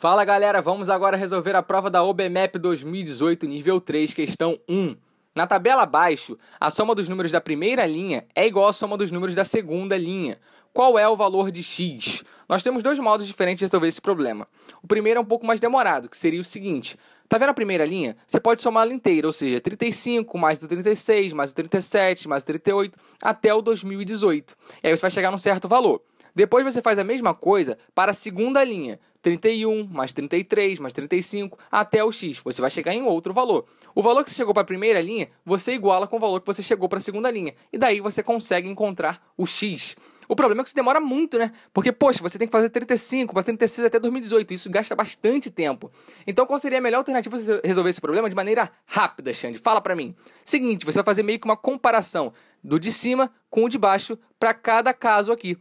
Fala galera, vamos agora resolver a prova da OBMEP 2018, nível 3, questão 1. Na tabela abaixo, a soma dos números da primeira linha é igual à soma dos números da segunda linha. Qual é o valor de x? Nós temos dois modos diferentes de resolver esse problema. O primeiro é um pouco mais demorado, que seria o seguinte: Tá vendo a primeira linha? Você pode somar ela inteira, ou seja, 35 mais o 36, mais o 37, mais o 38, até o 2018. E aí você vai chegar num certo valor. Depois você faz a mesma coisa para a segunda linha, 31, mais 33, mais 35, até o x. Você vai chegar em outro valor. O valor que você chegou para a primeira linha, você iguala com o valor que você chegou para a segunda linha. E daí você consegue encontrar o x. O problema é que isso demora muito, né? Porque, poxa, você tem que fazer 35 para 36 até 2018. Isso gasta bastante tempo. Então, qual seria a melhor alternativa para resolver esse problema de maneira rápida, Xande? Fala para mim. Seguinte, você vai fazer meio que uma comparação do de cima com o de baixo para cada caso aqui.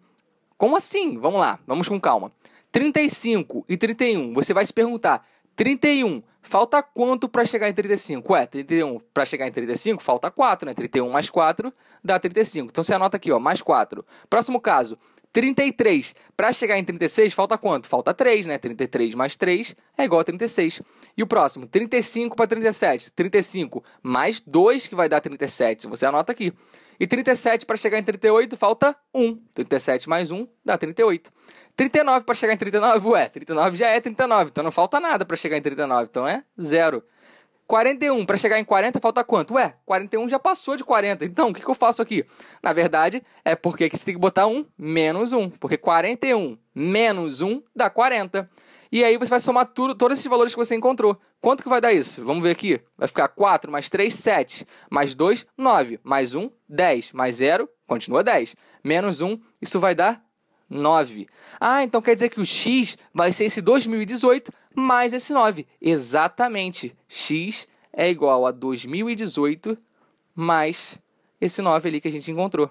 Como assim? Vamos lá, vamos com calma. 35 e 31, você vai se perguntar: 31, falta quanto para chegar em 35? Ué, 31 para chegar em 35, falta 4, né? 31 mais 4 dá 35. Então você anota aqui, ó, mais 4. Próximo caso. 33. Para chegar em 36, falta quanto? Falta 3, né? 33 mais 3 é igual a 36. E o próximo, 35 para 37. 35 mais 2, que vai dar 37. Você anota aqui. E 37 para chegar em 38, falta 1. 37 mais 1 dá 38. 39 para chegar em 39, ué, 39 já é 39, então não falta nada para chegar em 39, então é zero. 41 para chegar em 40 falta quanto? Ué, 41 já passou de 40. Então, o que, que eu faço aqui? Na verdade, é porque que você tem que botar 1 menos 1. Porque 41 menos 1 dá 40. E aí você vai somar tudo, todos esses valores que você encontrou. Quanto que vai dar isso? Vamos ver aqui. Vai ficar 4 mais 3, 7. Mais 2, 9. Mais 1, 10. Mais 0, continua 10. Menos 1, isso vai dar 9. Ah, então quer dizer que o X vai ser esse 2018 mais esse 9. Exatamente. X é igual a 2018 mais esse 9 ali que a gente encontrou.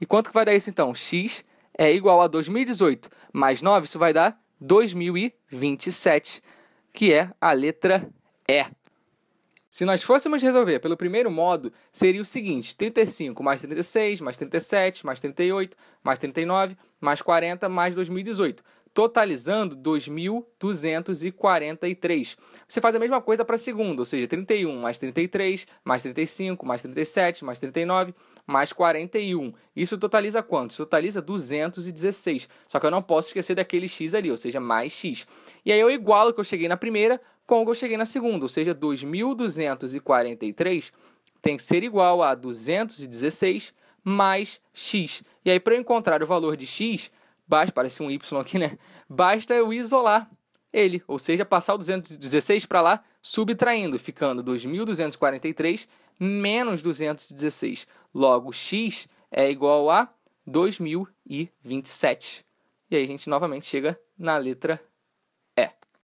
E quanto que vai dar isso então? X é igual a 2018 mais 9, isso vai dar 2027, que é a letra E. Se nós fôssemos resolver pelo primeiro modo, seria o seguinte: 35 mais 36, mais 37, mais 38, mais 39, mais 40, mais 2018 totalizando 2.243. Você faz a mesma coisa para a segunda, ou seja, 31 mais 33, mais 35, mais 37, mais 39, mais 41. Isso totaliza quanto? Isso totaliza 216. Só que eu não posso esquecer daquele x ali, ou seja, mais x. E aí eu igualo o que eu cheguei na primeira com o que eu cheguei na segunda, ou seja, 2.243 tem que ser igual a 216 mais x. E aí, para eu encontrar o valor de x, basta, parece um Y aqui, né? Basta eu isolar ele, ou seja, passar o 216 para lá, subtraindo, ficando 2243 menos 216. Logo, x é igual a 2027. E aí a gente novamente chega na letra